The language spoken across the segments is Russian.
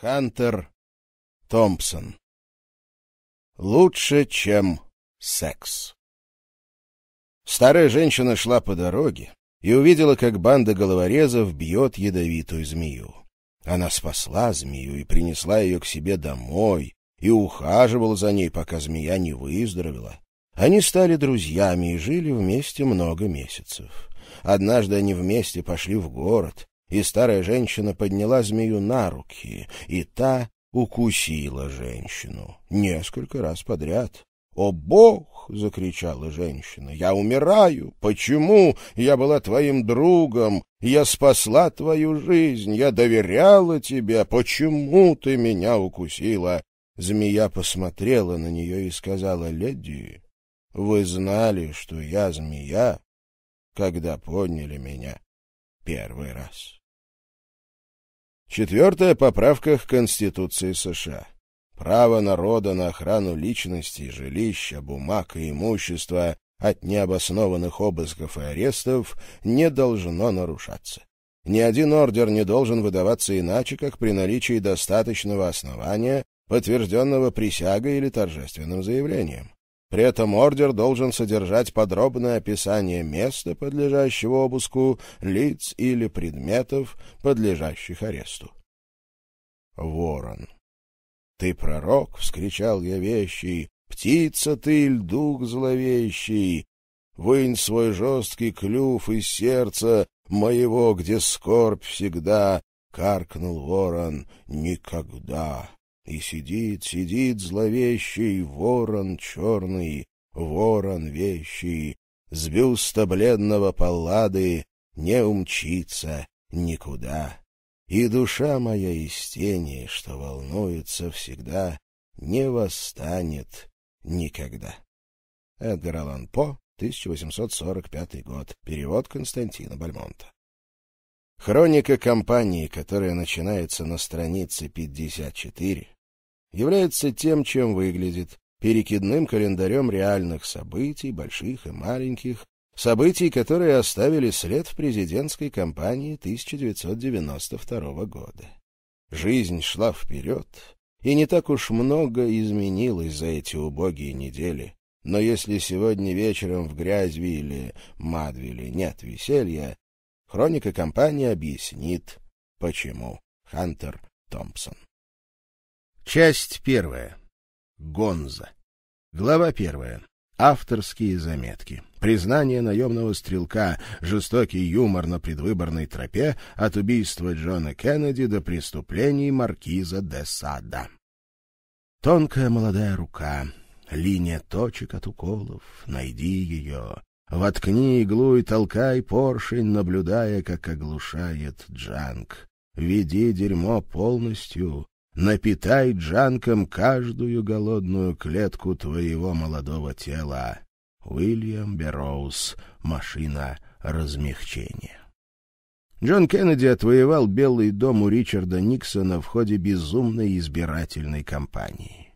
Хантер Томпсон. Лучше, чем секс. Старая женщина шла по дороге и увидела, как банда головорезов бьет ядовитую змею. Она спасла змею и принесла ее к себе домой, и ухаживала за ней, пока змея не выздоровела. Они стали друзьями и жили вместе много месяцев. Однажды они вместе пошли в город, и старая женщина подняла змею на руки, и та укусила женщину несколько раз подряд. «О, Бог!» — закричала женщина. «Я умираю! Почему? Я была твоим другом! Я спасла твою жизнь! Я доверяла тебе! Почему ты меня укусила?» Змея посмотрела на нее и сказала, «Леди, вы знали, что я змея, когда подняли меня первый раз. Четвертая поправка к Конституции США. Право народа на охрану личности, жилища, бумаг и имущества от необоснованных обысков и арестов не должно нарушаться. Ни один ордер не должен выдаваться иначе, как при наличии достаточного основания, подтвержденного присягой или торжественным заявлением. При этом ордер должен содержать подробное описание места, подлежащего обыску, лиц или предметов, подлежащих аресту. Ворон. «Ты пророк!» — вскричал я вещий. «Птица ты, льдух зловещий! Вынь свой жесткий клюв из сердца моего, где скорбь всегда!» — каркнул ворон. «Никогда!» И сидит, сидит зловещий ворон черный, ворон вещий, С бюста бледного паллады не умчится никуда. И душа моя из тени, что волнуется всегда, не восстанет никогда. Эдгар Аллан По, 1845 год. Перевод Константина Бальмонта. Хроника компании, которая начинается на странице 54, является тем, чем выглядит, перекидным календарем реальных событий, больших и маленьких, событий, которые оставили след в президентской кампании 1992 года. Жизнь шла вперед, и не так уж много изменилось за эти убогие недели. Но если сегодня вечером в Грязьвилле, Мадвилле нет веселья, хроника компании объяснит, почему. Хантер Томпсон Часть первая. Гонза. Глава первая. Авторские заметки. Признание наемного стрелка, жестокий юмор на предвыборной тропе, от убийства Джона Кеннеди до преступлений маркиза де Сада. Тонкая молодая рука, линия точек от уколов, найди ее. Воткни иглу и толкай поршень, наблюдая, как оглушает джанг. Веди дерьмо полностью, напитай джанком каждую голодную клетку твоего молодого тела. Уильям Берроуз. Машина размягчения. Джон Кеннеди отвоевал Белый дом у Ричарда Никсона в ходе безумной избирательной кампании.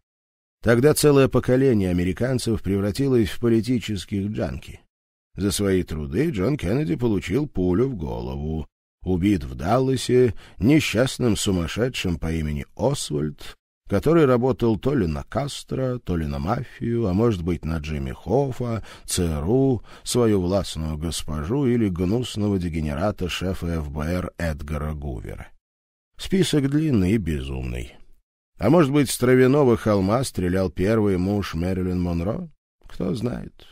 Тогда целое поколение американцев превратилось в политических джанки. За свои труды Джон Кеннеди получил пулю в голову убит в Далласе несчастным сумасшедшим по имени Освальд, который работал то ли на Кастро, то ли на мафию, а может быть, на Джимми Хоффа, ЦРУ, свою властную госпожу или гнусного дегенерата шефа ФБР Эдгара Гувера. Список длинный и безумный. А может быть, с травяного холма стрелял первый муж Мэрилин Монро? Кто знает.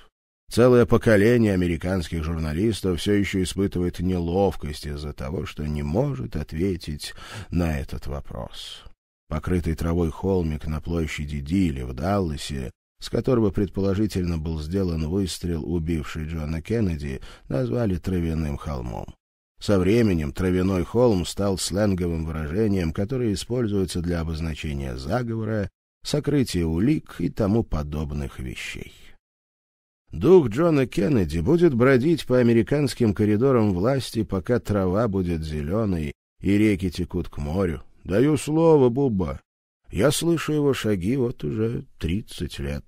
Целое поколение американских журналистов все еще испытывает неловкость из-за того, что не может ответить на этот вопрос. Покрытый травой холмик на площади Дили в Далласе, с которого предположительно был сделан выстрел, убивший Джона Кеннеди, назвали «травяным холмом». Со временем «травяной холм» стал сленговым выражением, которое используется для обозначения заговора, сокрытия улик и тому подобных вещей. Дух Джона Кеннеди будет бродить по американским коридорам власти, пока трава будет зеленой и реки текут к морю. Даю слово, Буба. Я слышу его шаги вот уже тридцать лет.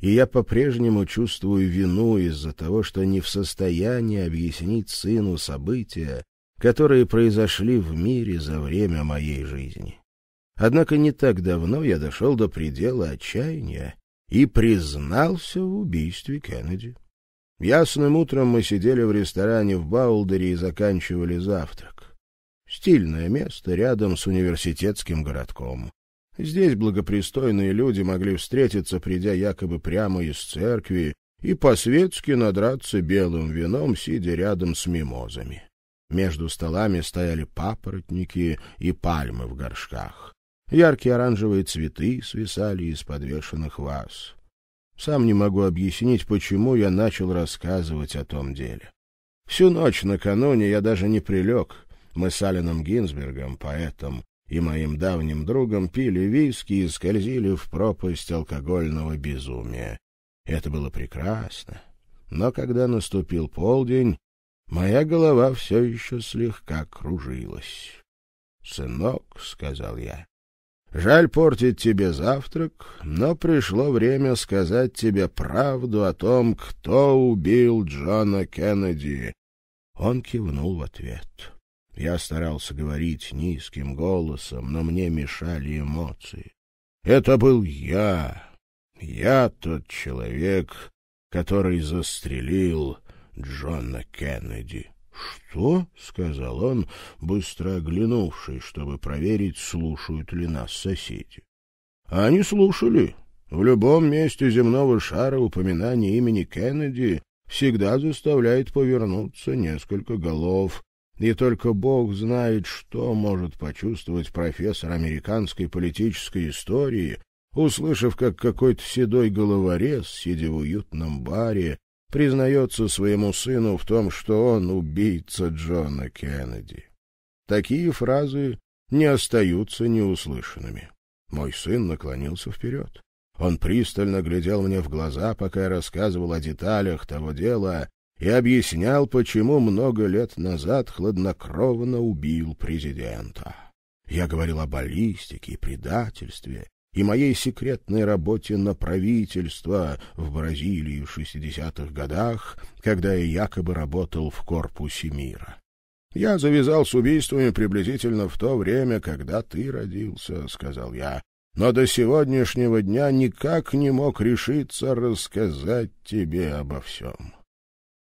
И я по-прежнему чувствую вину из-за того, что не в состоянии объяснить сыну события, которые произошли в мире за время моей жизни. Однако не так давно я дошел до предела отчаяния и признался в убийстве Кеннеди. Ясным утром мы сидели в ресторане в Баулдере и заканчивали завтрак. Стильное место рядом с университетским городком. Здесь благопристойные люди могли встретиться, придя якобы прямо из церкви, и по-светски надраться белым вином, сидя рядом с мимозами. Между столами стояли папоротники и пальмы в горшках. Яркие оранжевые цветы свисали из подвешенных ваз. Сам не могу объяснить, почему я начал рассказывать о том деле. Всю ночь накануне я даже не прилег. Мы с Алином Гинзбергом, поэтом, и моим давним другом пили виски и скользили в пропасть алкогольного безумия. Это было прекрасно. Но когда наступил полдень, моя голова все еще слегка кружилась. «Сынок», — сказал я, Жаль портить тебе завтрак, но пришло время сказать тебе правду о том, кто убил Джона Кеннеди. Он кивнул в ответ. Я старался говорить низким голосом, но мне мешали эмоции. Это был я. Я тот человек, который застрелил Джона Кеннеди. «Что?» — сказал он, быстро оглянувшись, чтобы проверить, слушают ли нас соседи. «Они слушали. В любом месте земного шара упоминание имени Кеннеди всегда заставляет повернуться несколько голов». И только Бог знает, что может почувствовать профессор американской политической истории, услышав, как какой-то седой головорез, сидя в уютном баре, признается своему сыну в том, что он убийца Джона Кеннеди. Такие фразы не остаются неуслышанными. Мой сын наклонился вперед. Он пристально глядел мне в глаза, пока я рассказывал о деталях того дела и объяснял, почему много лет назад хладнокровно убил президента. Я говорил о баллистике и предательстве, и моей секретной работе на правительство в Бразилии в 60-х годах, когда я якобы работал в корпусе мира. «Я завязал с убийствами приблизительно в то время, когда ты родился», — сказал я. «Но до сегодняшнего дня никак не мог решиться рассказать тебе обо всем».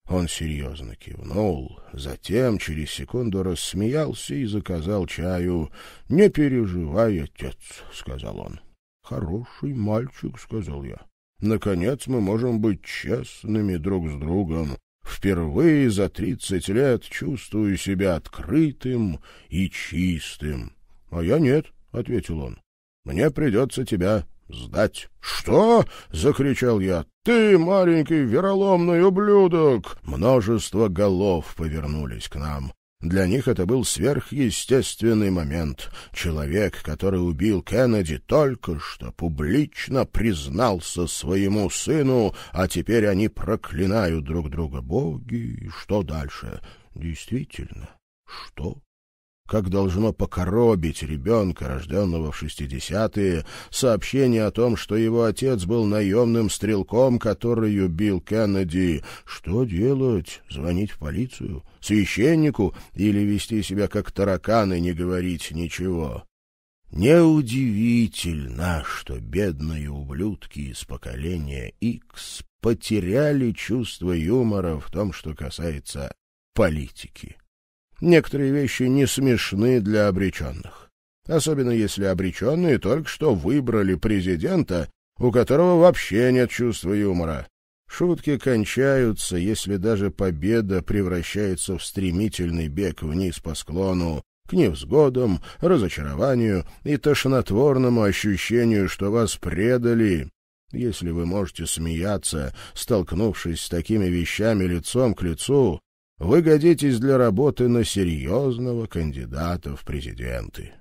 Он серьезно кивнул, затем через секунду рассмеялся и заказал чаю. «Не переживай, отец», — сказал он. Хороший мальчик, сказал я. Наконец мы можем быть честными друг с другом. Впервые за тридцать лет чувствую себя открытым и чистым. А я нет, ответил он. Мне придется тебя сдать. Что? закричал я. Ты маленький вероломный ублюдок! Множество голов повернулись к нам. Для них это был сверхъестественный момент. Человек, который убил Кеннеди, только что публично признался своему сыну, а теперь они проклинают друг друга. Боги, что дальше? Действительно, что как должно покоробить ребенка, рожденного в 60-е, сообщение о том, что его отец был наемным стрелком, который убил Кеннеди. Что делать? Звонить в полицию? священнику или вести себя как таракан и не говорить ничего. Неудивительно, что бедные ублюдки из поколения X потеряли чувство юмора в том, что касается политики. Некоторые вещи не смешны для обреченных. Особенно если обреченные только что выбрали президента, у которого вообще нет чувства юмора. Шутки кончаются, если даже победа превращается в стремительный бег вниз по склону, к невзгодам, разочарованию и тошнотворному ощущению, что вас предали. Если вы можете смеяться, столкнувшись с такими вещами лицом к лицу, вы годитесь для работы на серьезного кандидата в президенты.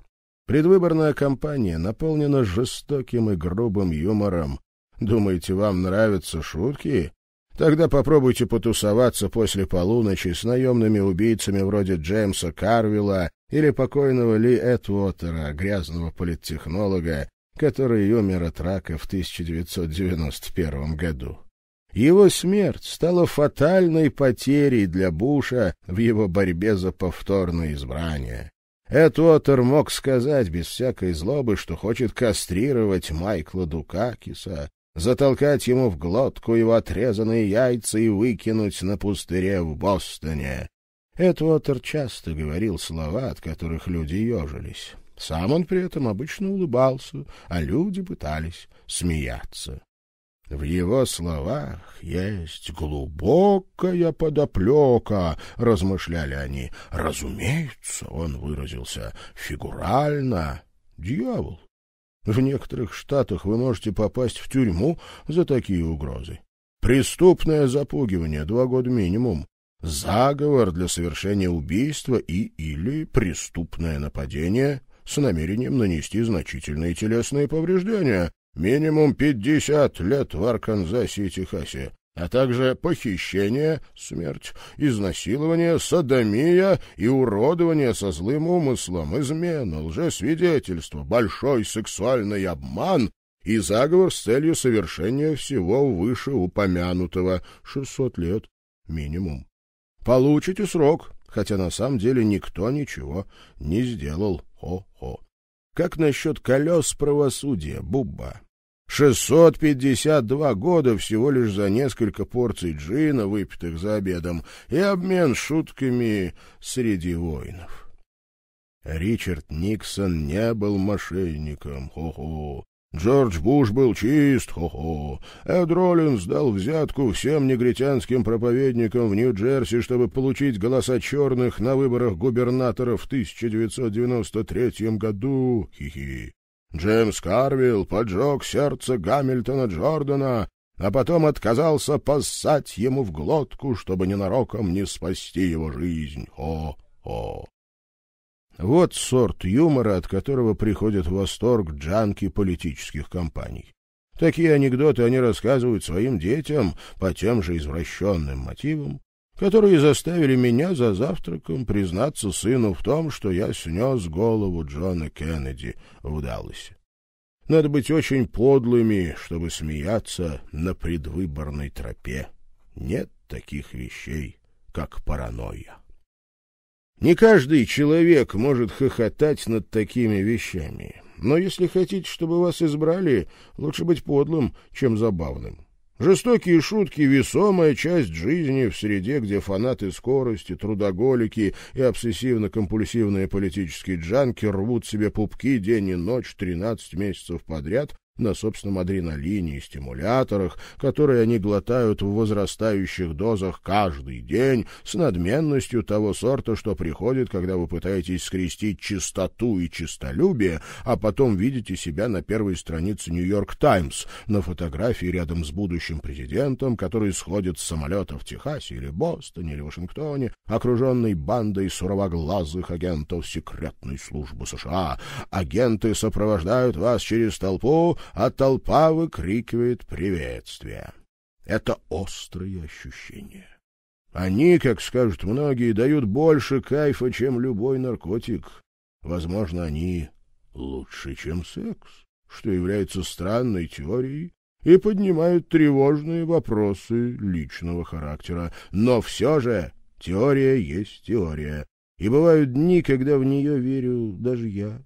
Предвыборная кампания наполнена жестоким и грубым юмором, Думаете, вам нравятся шутки? Тогда попробуйте потусоваться после полуночи с наемными убийцами вроде Джеймса Карвилла или покойного Ли Этвотера, грязного политтехнолога, который умер от рака в 1991 году. Его смерть стала фатальной потерей для Буша в его борьбе за повторное избрание. Эдуотер мог сказать без всякой злобы, что хочет кастрировать Майкла Дукакиса, затолкать ему в глотку его отрезанные яйца и выкинуть на пустыре в Бостоне. Эд Уотер часто говорил слова, от которых люди ежились. Сам он при этом обычно улыбался, а люди пытались смеяться. В его словах есть глубокая подоплека, — размышляли они. Разумеется, он выразился фигурально. Дьявол в некоторых штатах вы можете попасть в тюрьму за такие угрозы. Преступное запугивание — два года минимум. Заговор для совершения убийства и или преступное нападение с намерением нанести значительные телесные повреждения. Минимум 50 лет в Арканзасе и Техасе а также похищение, смерть, изнасилование, садомия и уродование со злым умыслом, измена, лжесвидетельство, большой сексуальный обман и заговор с целью совершения всего вышеупомянутого 600 лет минимум. Получите срок, хотя на самом деле никто ничего не сделал. Хо-хо. Как насчет колес правосудия, Бубба? 652 года всего лишь за несколько порций джина, выпитых за обедом, и обмен шутками среди воинов. Ричард Никсон не был мошенником, хо-хо. Джордж Буш был чист, хо-хо. Эд Роллинс дал взятку всем негритянским проповедникам в Нью-Джерси, чтобы получить голоса черных на выборах губернатора в 1993 году, хи-хи. Джеймс Карвилл поджег сердце Гамильтона Джордана, а потом отказался поссать ему в глотку, чтобы ненароком не спасти его жизнь. О-о! Вот сорт юмора, от которого приходит в восторг джанки политических компаний. Такие анекдоты они рассказывают своим детям по тем же извращенным мотивам, которые заставили меня за завтраком признаться сыну в том, что я снес голову Джона Кеннеди в Далласе. Надо быть очень подлыми, чтобы смеяться на предвыборной тропе. Нет таких вещей, как паранойя. Не каждый человек может хохотать над такими вещами. Но если хотите, чтобы вас избрали, лучше быть подлым, чем забавным. Жестокие шутки — весомая часть жизни в среде, где фанаты скорости, трудоголики и обсессивно-компульсивные политические джанки рвут себе пупки день и ночь 13 месяцев подряд, на собственном адреналине и стимуляторах, которые они глотают в возрастающих дозах каждый день с надменностью того сорта, что приходит, когда вы пытаетесь скрестить чистоту и чистолюбие, а потом видите себя на первой странице «Нью-Йорк Таймс» на фотографии рядом с будущим президентом, который сходит с самолета в Техасе или Бостоне или Вашингтоне, окруженный бандой суровоглазых агентов секретной службы США. Агенты сопровождают вас через толпу, а толпа выкрикивает приветствие. Это острые ощущения. Они, как скажут многие, дают больше кайфа, чем любой наркотик. Возможно, они лучше, чем секс, что является странной теорией и поднимают тревожные вопросы личного характера. Но все же теория есть теория, и бывают дни, когда в нее верю даже я.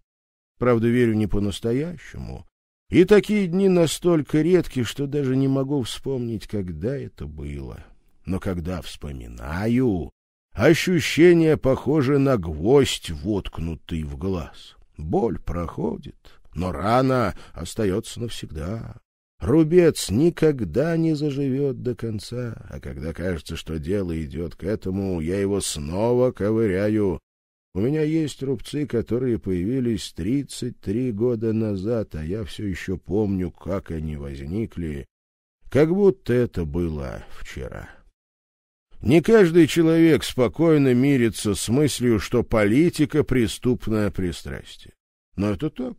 Правда, верю не по-настоящему, и такие дни настолько редки, что даже не могу вспомнить, когда это было. Но когда вспоминаю, ощущение похоже на гвоздь, воткнутый в глаз. Боль проходит, но рана остается навсегда. Рубец никогда не заживет до конца, а когда кажется, что дело идет к этому, я его снова ковыряю у меня есть рубцы, которые появились 33 года назад, а я все еще помню, как они возникли, как будто это было вчера. Не каждый человек спокойно мирится с мыслью, что политика — преступное пристрастие. Но это так.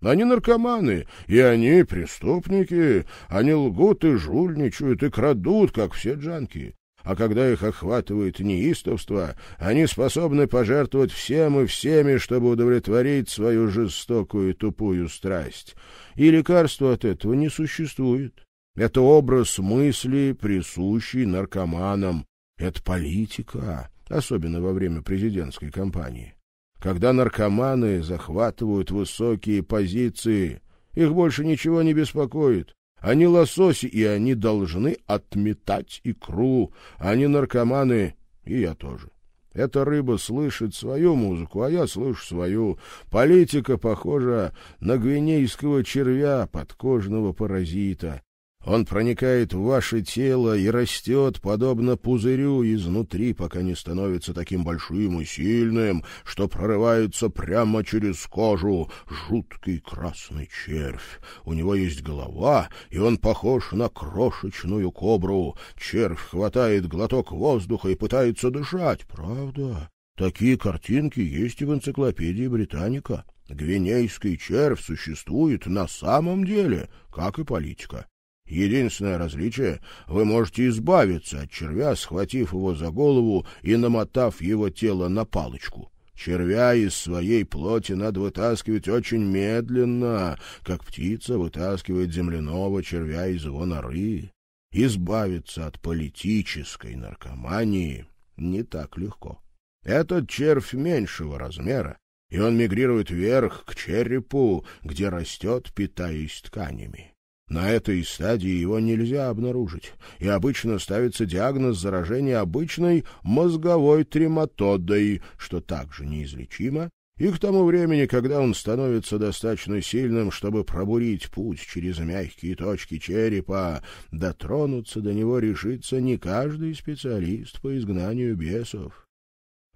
Они наркоманы, и они преступники, они лгут и жульничают, и крадут, как все джанки а когда их охватывает неистовство, они способны пожертвовать всем и всеми, чтобы удовлетворить свою жестокую и тупую страсть. И лекарства от этого не существует. Это образ мысли, присущий наркоманам. Это политика, особенно во время президентской кампании. Когда наркоманы захватывают высокие позиции, их больше ничего не беспокоит. Они лососи, и они должны отметать икру. Они наркоманы, и я тоже. Эта рыба слышит свою музыку, а я слышу свою. Политика похожа на гвинейского червя, подкожного паразита. Он проникает в ваше тело и растет, подобно пузырю, изнутри, пока не становится таким большим и сильным, что прорывается прямо через кожу жуткий красный червь. У него есть голова, и он похож на крошечную кобру. Червь хватает глоток воздуха и пытается дышать. Правда? Такие картинки есть и в энциклопедии «Британика». Гвинейский червь существует на самом деле, как и политика. Единственное различие — вы можете избавиться от червя, схватив его за голову и намотав его тело на палочку. Червя из своей плоти надо вытаскивать очень медленно, как птица вытаскивает земляного червя из его норы. Избавиться от политической наркомании не так легко. Этот червь меньшего размера, и он мигрирует вверх к черепу, где растет, питаясь тканями. На этой стадии его нельзя обнаружить, и обычно ставится диагноз заражения обычной мозговой трематодой, что также неизлечимо, и к тому времени, когда он становится достаточно сильным, чтобы пробурить путь через мягкие точки черепа, дотронуться до него решится не каждый специалист по изгнанию бесов.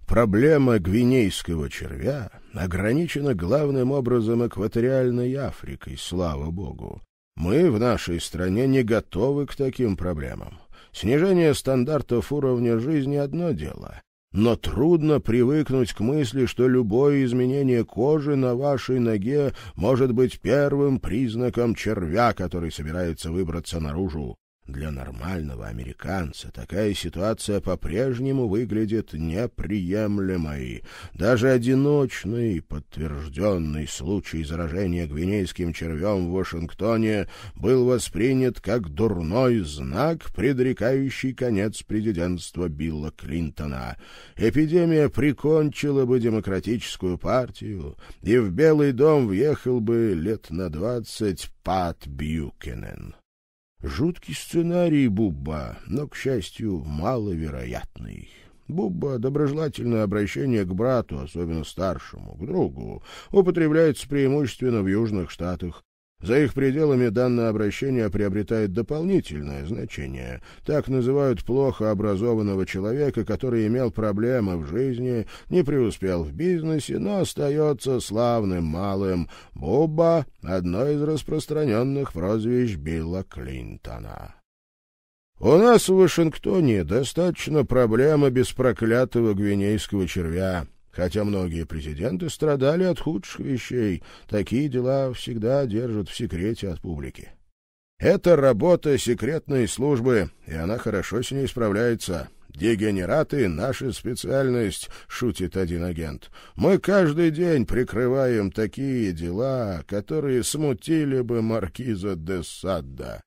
Проблема гвинейского червя ограничена главным образом экваториальной Африкой, слава богу. Мы в нашей стране не готовы к таким проблемам. Снижение стандартов уровня жизни — одно дело. Но трудно привыкнуть к мысли, что любое изменение кожи на вашей ноге может быть первым признаком червя, который собирается выбраться наружу. Для нормального американца такая ситуация по-прежнему выглядит неприемлемой. Даже одиночный, подтвержденный случай заражения гвинейским червем в Вашингтоне был воспринят как дурной знак, предрекающий конец президентства Билла Клинтона. Эпидемия прикончила бы демократическую партию, и в Белый дом въехал бы лет на двадцать Пат Бьюкенен. Жуткий сценарий Бубба, но, к счастью, маловероятный. Бубба доброжелательное обращение к брату, особенно старшему, к другу, употребляется преимущественно в Южных Штатах, за их пределами данное обращение приобретает дополнительное значение. Так называют плохо образованного человека, который имел проблемы в жизни, не преуспел в бизнесе, но остается славным малым. Буба — одно из распространенных прозвищ Билла Клинтона. У нас в Вашингтоне достаточно проблемы без проклятого гвинейского червя. Хотя многие президенты страдали от худших вещей, такие дела всегда держат в секрете от публики. Это работа секретной службы, и она хорошо с ней справляется. «Дегенераты — наша специальность», — шутит один агент. «Мы каждый день прикрываем такие дела, которые смутили бы маркиза де Садда».